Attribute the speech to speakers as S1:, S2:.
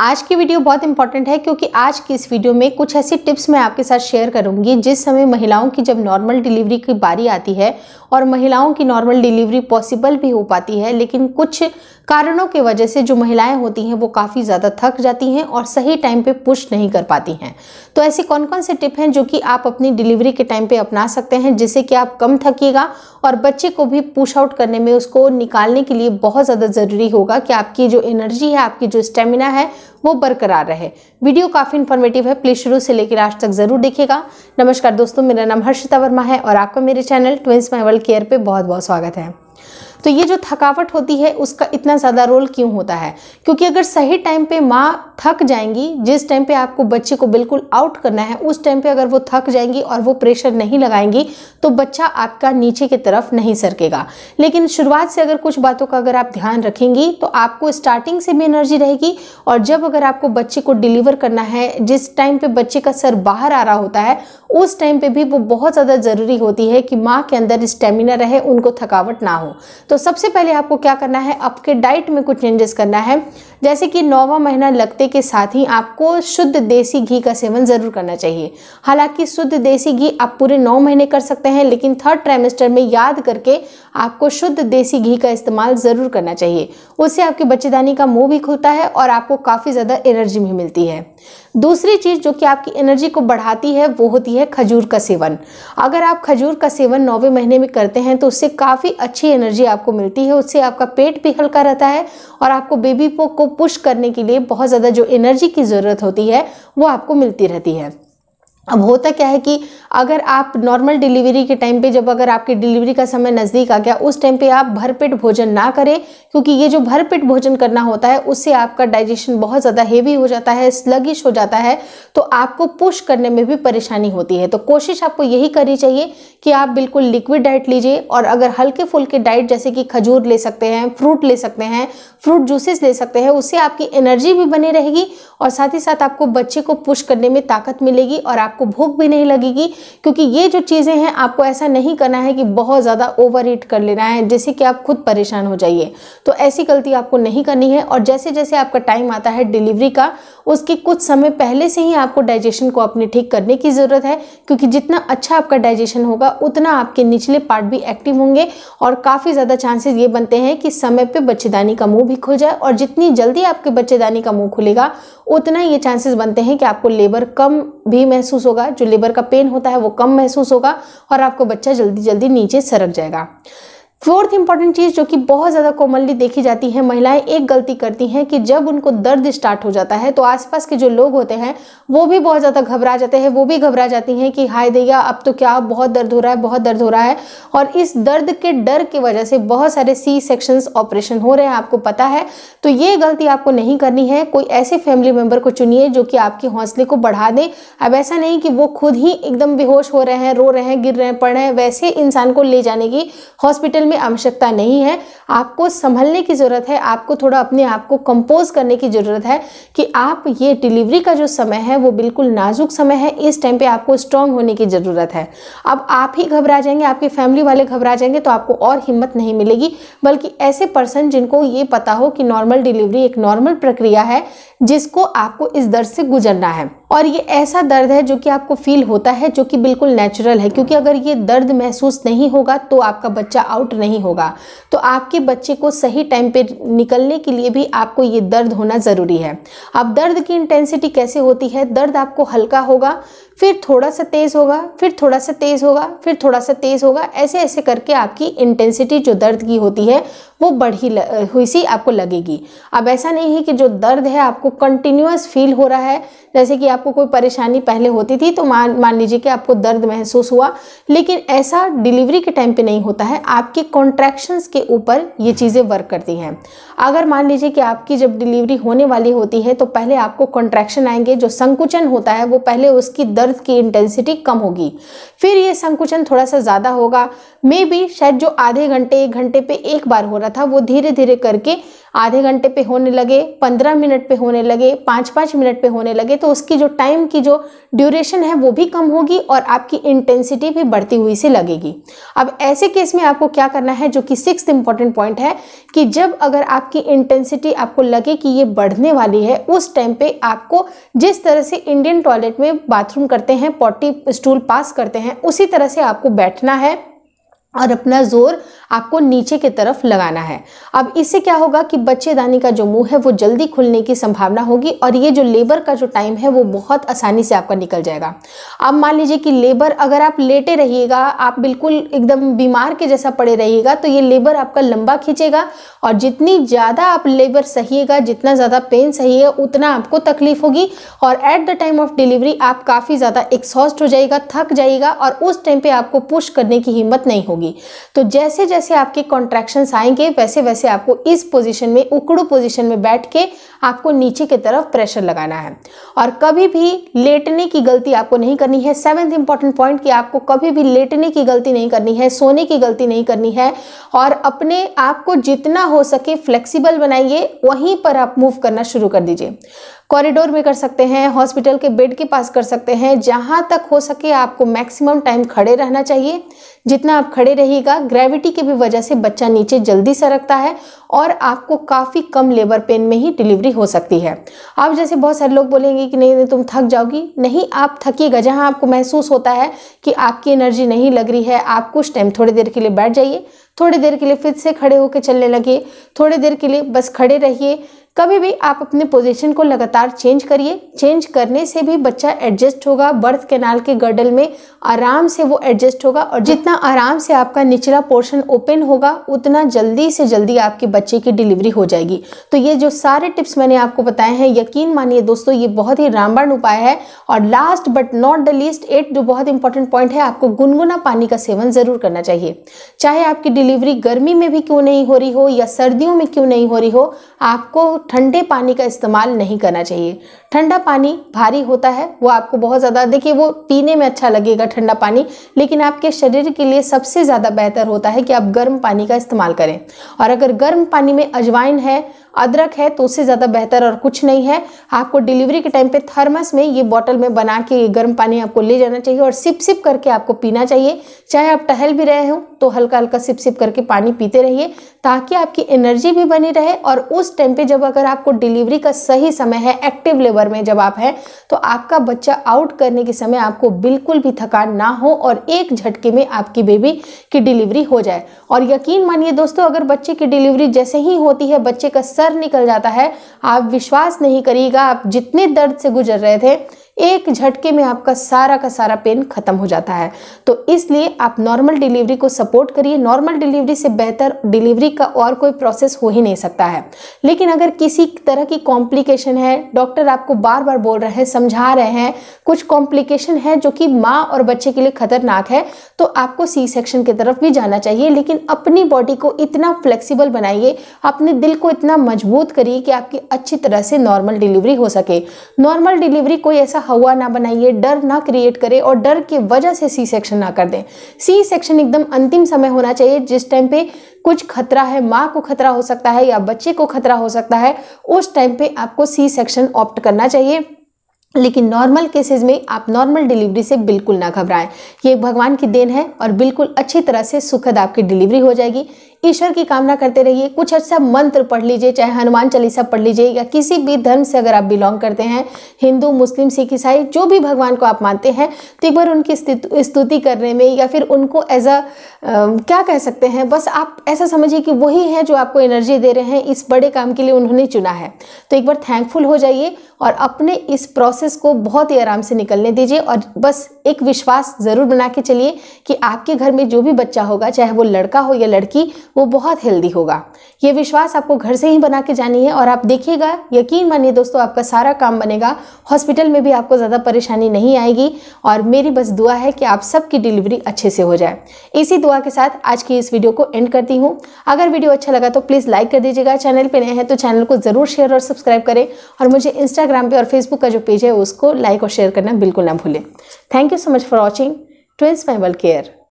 S1: आज की वीडियो बहुत इंपॉर्टेंट है क्योंकि आज की इस वीडियो में कुछ ऐसी टिप्स मैं आपके साथ शेयर करूंगी जिस समय महिलाओं की जब नॉर्मल डिलीवरी की बारी आती है और महिलाओं की नॉर्मल डिलीवरी पॉसिबल भी हो पाती है लेकिन कुछ कारणों के वजह से जो महिलाएं होती हैं वो काफ़ी ज़्यादा थक जाती हैं और सही टाइम पे पुश नहीं कर पाती हैं तो ऐसी कौन कौन से टिप हैं जो कि आप अपनी डिलीवरी के टाइम पे अपना सकते हैं जिससे कि आप कम थकिएगा और बच्चे को भी पुश आउट करने में उसको निकालने के लिए बहुत ज़्यादा ज़रूरी होगा कि आपकी जो एनर्जी है आपकी जो स्टेमिना है वो बरकरार रहे वीडियो काफ़ी इन्फॉर्मेटिव है प्लीज़ शुरू से लेकर आज तक ज़रूर देखिएगा नमस्कार दोस्तों मेरा नाम हर्षिता वर्मा है और आपका मेरे channel twins my world care पर बहुत बहुत स्वागत है तो ये जो थकावट होती है उसका इतना ज़्यादा रोल क्यों होता है क्योंकि अगर सही टाइम पे माँ थक जाएंगी जिस टाइम पे आपको बच्चे को बिल्कुल आउट करना है उस टाइम पे अगर वो थक जाएंगी और वो प्रेशर नहीं लगाएंगी तो बच्चा आपका नीचे की तरफ नहीं सरकेगा लेकिन शुरुआत से अगर कुछ बातों का अगर आप ध्यान रखेंगी तो आपको स्टार्टिंग से भी एनर्जी रहेगी और जब अगर आपको बच्चे को डिलीवर करना है जिस टाइम पर बच्चे का सर बाहर आ रहा होता है उस टाइम पर भी वो बहुत ज़्यादा ज़रूरी होती है कि माँ के अंदर स्टेमिना रहे उनको थकावट ना हो तो तो सबसे पहले आपको क्या करना है आपके डाइट में कुछ चेंजेस करना है जैसे कि नौवा महीना लगते के साथ ही आपको शुद्ध देसी घी का सेवन ज़रूर करना चाहिए हालांकि शुद्ध देसी घी आप पूरे नौ महीने कर सकते हैं लेकिन थर्ड ट्रेमेस्टर में याद करके आपको शुद्ध देसी घी का इस्तेमाल ज़रूर करना चाहिए उससे आपके बच्चेदानी का मुँह भी खुलता है और आपको काफ़ी ज़्यादा एनर्जी भी मिलती है दूसरी चीज़ जो कि आपकी एनर्जी को बढ़ाती है वो होती है खजूर का सेवन अगर आप खजूर का सेवन नौवे महीने में करते हैं तो उससे काफ़ी अच्छी एनर्जी आपको मिलती है उससे आपका पेट भी हल्का रहता है और आपको बेबी को पुश करने के लिए बहुत ज़्यादा जो एनर्जी की ज़रूरत होती है वो आपको मिलती रहती है अब होता क्या है कि अगर आप नॉर्मल डिलीवरी के टाइम पे जब अगर आपकी डिलीवरी का समय नज़दीक आ गया उस टाइम पे आप भरपेट भोजन ना करें क्योंकि ये जो भरपेट भोजन करना होता है उससे आपका डाइजेशन बहुत ज़्यादा हेवी हो जाता है स्लगिश हो जाता है तो आपको पुश करने में भी परेशानी होती है तो कोशिश आपको यही करनी चाहिए कि आप बिल्कुल लिक्विड डाइट लीजिए और अगर हल्के फुल्के डाइट जैसे कि खजूर ले सकते हैं फ्रूट ले सकते हैं फ्रूट जूसेस ले सकते हैं उससे आपकी एनर्जी भी बनी रहेगी और साथ ही साथ आपको बच्चे को पुश करने में ताकत मिलेगी और आप आपको भूख भी नहीं लगेगी क्योंकि ये जो चीज़ें हैं आपको ऐसा नहीं करना है कि बहुत ज़्यादा ओवर ईट कर लेना है जैसे कि आप खुद परेशान हो जाइए तो ऐसी गलती आपको नहीं करनी है और जैसे जैसे आपका टाइम आता है डिलीवरी का उसके कुछ समय पहले से ही आपको डाइजेशन को अपने ठीक करने की ज़रूरत है क्योंकि जितना अच्छा आपका डाइजेशन होगा उतना आपके निचले पार्ट भी एक्टिव होंगे और काफ़ी ज़्यादा चांसेस ये बनते हैं कि समय पर बच्चेदानी का मुंह भी खुल जाए और जितनी जल्दी आपके बच्चेदानी का मुंह खुलेगा उतना ये चांसेस बनते हैं कि आपको लेबर कम भी महसूस महसूस होगा जो लेबर का पेन होता है वो कम महसूस होगा और आपको बच्चा जल्दी जल्दी नीचे सरक जाएगा फोर्थ इंपॉर्टेंट चीज़ जो कि बहुत ज़्यादा कॉमनली देखी जाती है महिलाएं एक गलती करती हैं कि जब उनको दर्द स्टार्ट हो जाता है तो आसपास के जो लोग होते हैं वो भी बहुत ज़्यादा घबरा जाते हैं वो भी घबरा जाती हैं कि हाय दैया अब तो क्या बहुत दर्द हो रहा है बहुत दर्द हो रहा है और इस दर्द के डर की वजह से बहुत सारे सी सेक्शन ऑपरेशन हो रहे हैं आपको पता है तो ये गलती आपको नहीं करनी है कोई ऐसे फैमिली मेम्बर को चुनिए जो कि आपके हौसले को बढ़ा दें अब ऐसा नहीं कि वो खुद ही एकदम बेहोश हो रहे हैं रो रहे हैं गिर रहे हैं पड़ रहे हैं वैसे इंसान को ले जाने की हॉस्पिटल में में आवश्यकता नहीं है आपको संभलने की ज़रूरत है आपको थोड़ा अपने आप को कंपोज करने की ज़रूरत है कि आप ये डिलीवरी का जो समय है वो बिल्कुल नाजुक समय है इस टाइम पे आपको स्ट्रांग होने की ज़रूरत है अब आप ही घबरा जाएंगे आपकी फैमिली वाले घबरा जाएंगे तो आपको और हिम्मत नहीं मिलेगी बल्कि ऐसे पर्सन जिनको ये पता हो कि नॉर्मल डिलीवरी एक नॉर्मल प्रक्रिया है जिसको आपको इस दर्द से गुजरना है और ये ऐसा दर्द है जो कि आपको फील होता है जो कि बिल्कुल नेचुरल है क्योंकि अगर ये दर्द महसूस नहीं होगा तो आपका बच्चा आउट नहीं होगा तो आपके बच्चे को सही टाइम पे निकलने के लिए भी आपको ये दर्द होना ज़रूरी है अब दर्द की इंटेंसिटी कैसे होती है दर्द आपको हल्का होगा फिर थोड़ा सा तेज़ होगा फिर थोड़ा सा तेज़ होगा फिर थोड़ा सा तेज़ होगा ऐसे ऐसे करके आपकी इंटेंसिटी जो दर्द की होती है वो बढ़ी हुई सी आपको लगेगी अब ऐसा नहीं है कि जो दर्द है आपको कंटिन्यूस फील हो रहा है जैसे कि आपको कोई परेशानी पहले होती थी तो मान मान लीजिए कि आपको दर्द महसूस हुआ लेकिन ऐसा डिलीवरी के टाइम पे नहीं होता है आपके कॉन्ट्रैक्शंस के ऊपर ये चीज़ें वर्क करती हैं अगर मान लीजिए कि आपकी जब डिलीवरी होने वाली होती है तो पहले आपको कॉन्ट्रैक्शन आएंगे जो संकुचन होता है वो पहले उसकी दर्द की इंटेंसिटी कम होगी फिर ये संकुचन थोड़ा सा ज़्यादा होगा मे बी शायद जो आधे घंटे एक घंटे पर एक बार हो रहा था वो धीरे धीरे करके आधे घंटे पे होने लगे पंद्रह मिनट पे होने लगे पाँच पाँच मिनट पे होने लगे तो उसकी जो टाइम की जो ड्यूरेशन है वो भी कम होगी और आपकी इंटेंसिटी भी बढ़ती हुई से लगेगी अब ऐसे केस में आपको क्या करना है जो कि सिक्स इंपॉर्टेंट पॉइंट है कि जब अगर आपकी इंटेंसिटी आपको लगे कि ये बढ़ने वाली है उस टाइम पर आपको जिस तरह से इंडियन टॉयलेट में बाथरूम करते हैं पॉटी स्टूल पास करते हैं उसी तरह से आपको बैठना है और अपना जोर आपको नीचे की तरफ लगाना है अब इससे क्या होगा कि बच्चेदानी का जो मुंह है वो जल्दी खुलने की संभावना होगी और ये जो लेबर का जो टाइम है वो बहुत आसानी से आपका निकल जाएगा अब मान लीजिए कि लेबर अगर आप लेटे रहिएगा आप बिल्कुल एकदम बीमार के जैसा पड़े रहिएगा तो ये लेबर आपका लंबा खींचेगा और जितनी ज़्यादा आप लेबर सहिएगा जितना ज़्यादा पेन सहिएगा उतना आपको तकलीफ होगी और at the time of delivery आप काफ़ी ज़्यादा एक्सॉस्ट हो जाएगा थक जाएगा और उस टाइम पर आपको पुश करने की हिम्मत नहीं होगी होगी तो जैसे जैसे आपके कॉन्ट्रैक्शंस आएंगे वैसे वैसे आपको इस पोजीशन में उकड़ू पोजीशन में बैठ के आपको नीचे की तरफ प्रेशर लगाना है और कभी भी लेटने की गलती आपको नहीं करनी है सेवेंथ इंपॉर्टेंट पॉइंट कि आपको कभी भी लेटने की गलती नहीं करनी है सोने की गलती नहीं करनी है और अपने आप को जितना हो सके फ्लेक्सिबल बनाइए वहीं पर आप मूव करना शुरू कर दीजिए कॉरिडोर में कर सकते हैं हॉस्पिटल के बेड के पास कर सकते हैं जहाँ तक हो सके आपको मैक्सिमम टाइम खड़े रहना चाहिए जितना आप खड़े रहिएगा ग्रेविटी की भी वजह से बच्चा नीचे जल्दी सरकता है और आपको काफ़ी कम लेबर पेन में ही डिलीवरी हो सकती है आप जैसे बहुत सारे लोग बोलेंगे कि नहीं नहीं तुम थक जाओगी नहीं आप थकीगा जहाँ आपको महसूस होता है कि आपकी एनर्जी नहीं लग रही है आप कुछ टाइम थोड़ी देर के लिए बैठ जाइए थोड़ी देर के लिए फिर से खड़े होकर चलने लगे थोड़ी देर के लिए बस खड़े रहिए कभी भी आप अपने पोजीशन को लगातार चेंज करिए चेंज करने से भी बच्चा एडजस्ट होगा बर्थ कैनाल के गर्डल में आराम से वो एडजस्ट होगा और जितना आराम से आपका निचला पोर्शन ओपन होगा उतना जल्दी से जल्दी आपके बच्चे बच्चे की डिलीवरी हो जाएगी तो ये जो सारे टिप्स मैंने आपको बताए हैं यकीन मानिए दोस्तों ये बहुत ही रामबाण उपाय है और last but not the least at जो बहुत इंपॉर्टेंट पॉइंट है आपको गुनगुना पानी का सेवन जरूर करना चाहिए चाहे आपकी डिलीवरी गर्मी में भी क्यों नहीं हो रही हो या सर्दियों में क्यों नहीं हो रही हो आपको ठंडे पानी का इस्तेमाल नहीं करना चाहिए ठंडा पानी भारी होता है वो आपको बहुत ज़्यादा देखिए वो पीने में अच्छा लगेगा ठंडा पानी लेकिन आपके शरीर के लिए सबसे ज़्यादा बेहतर होता है कि आप गर्म पानी का इस्तेमाल करें और अगर गर्म पानी में अजवाइन है अदरक है तो उससे ज़्यादा बेहतर और कुछ नहीं है आपको डिलीवरी के टाइम पे थर्मस में ये बॉटल में बना के गर्म पानी आपको ले जाना चाहिए और सिप सिप करके आपको पीना चाहिए चाहे आप टहल भी रहे हों तो हल्का हल्का सिप सिप करके पानी पीते रहिए ताकि आपकी एनर्जी भी बनी रहे और उस टाइम पे जब अगर आपको डिलीवरी का सही समय है एक्टिव लेबर में जब आप हैं तो आपका बच्चा आउट करने के समय आपको बिल्कुल भी थकान ना हो और एक झटके में आपकी बेबी की डिलीवरी हो जाए और यकीन मानिए दोस्तों अगर बच्चे की डिलीवरी जैसे ही होती है बच्चे का सर निकल जाता है आप विश्वास नहीं करिएगा आप जितने दर्द से गुजर रहे थे एक झटके में आपका सारा का सारा पेन खत्म हो जाता है तो इसलिए आप नॉर्मल डिलीवरी को सपोर्ट करिए नॉर्मल डिलीवरी से बेहतर डिलीवरी का और कोई प्रोसेस हो ही नहीं सकता है लेकिन अगर किसी तरह की कॉम्प्लिकेशन है डॉक्टर आपको बार बार बोल रहे हैं समझा रहे हैं कुछ कॉम्प्लिकेशन है जो कि माँ और बच्चे के लिए खतरनाक है तो आपको सी सेक्शन की तरफ भी जाना चाहिए लेकिन अपनी बॉडी को इतना फ्लेक्सीबल बनाइए अपने दिल को इतना मजबूत करिए कि आपकी अच्छी तरह से नॉर्मल डिलीवरी हो सके नॉर्मल डिलीवरी कोई ऐसा हवा ना बनाइए डर ना क्रिएट करें और डर की वजह से सी सेक्शन ना कर दें सी सेक्शन एकदम अंतिम समय होना चाहिए जिस टाइम पे कुछ खतरा है माँ को खतरा हो सकता है या बच्चे को खतरा हो सकता है उस टाइम पे आपको सी सेक्शन ऑप्ट करना चाहिए लेकिन नॉर्मल केसेस में आप नॉर्मल डिलीवरी से बिल्कुल ना घबराएं ये भगवान की देन है और बिल्कुल अच्छी तरह से सुखद आपकी डिलीवरी हो जाएगी ईश्वर की कामना करते रहिए कुछ अच्छा मंत्र पढ़ लीजिए चाहे हनुमान चालीसा पढ़ लीजिए या किसी भी धर्म से अगर आप बिलोंग करते हैं हिंदू मुस्लिम सिख ईसाई जो भी भगवान को आप मानते हैं तो एक बार उनकी स्तुति करने में या फिर उनको एज अ क्या कह सकते हैं बस आप ऐसा समझिए कि वही है जो आपको एनर्जी दे रहे हैं इस बड़े काम के लिए उन्होंने चुना है तो एक बार थैंकफुल हो जाइए और अपने इस प्रोसेस को बहुत ही आराम से निकलने दीजिए और बस एक विश्वास ज़रूर बना के चलिए कि आपके घर में जो भी बच्चा होगा चाहे वो लड़का हो या लड़की वो बहुत हेल्दी होगा ये विश्वास आपको घर से ही बना के जानी है और आप देखिएगा यकीन मानिए दोस्तों आपका सारा काम बनेगा हॉस्पिटल में भी आपको ज़्यादा परेशानी नहीं आएगी और मेरी बस दुआ है कि आप सबकी डिलीवरी अच्छे से हो जाए इसी दुआ के साथ आज की इस वीडियो को एंड करती हूँ अगर वीडियो अच्छा लगा तो प्लीज़ लाइक कर दीजिएगा चैनल पर नए हैं तो चैनल को ज़रूर शेयर और सब्सक्राइब करें और मुझे इंस्टाग्राम पर और फेसबुक का जो पेज है उसको लाइक और शेयर करना बिल्कुल ना भूलें thank you so much for watching twins my well care